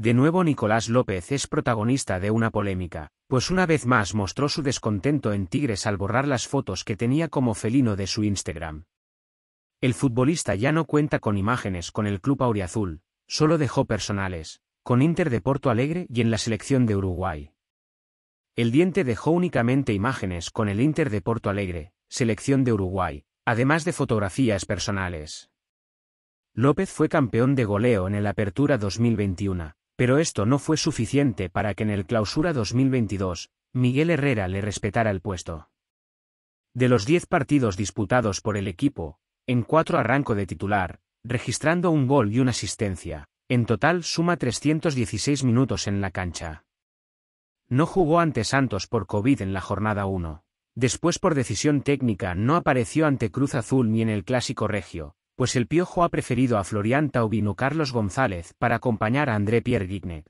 De nuevo Nicolás López es protagonista de una polémica, pues una vez más mostró su descontento en Tigres al borrar las fotos que tenía como felino de su Instagram. El futbolista ya no cuenta con imágenes con el club auriazul, solo dejó personales, con Inter de Porto Alegre y en la selección de Uruguay. El diente dejó únicamente imágenes con el Inter de Porto Alegre, selección de Uruguay, además de fotografías personales. López fue campeón de goleo en el Apertura 2021, pero esto no fue suficiente para que en el clausura 2022, Miguel Herrera le respetara el puesto. De los 10 partidos disputados por el equipo, en cuatro arranco de titular, registrando un gol y una asistencia, en total suma 316 minutos en la cancha. No jugó ante Santos por COVID en la jornada 1. Después por decisión técnica no apareció ante Cruz Azul ni en el Clásico Regio, pues el Piojo ha preferido a Florian Taubino Carlos González para acompañar a André Pierre Gignet.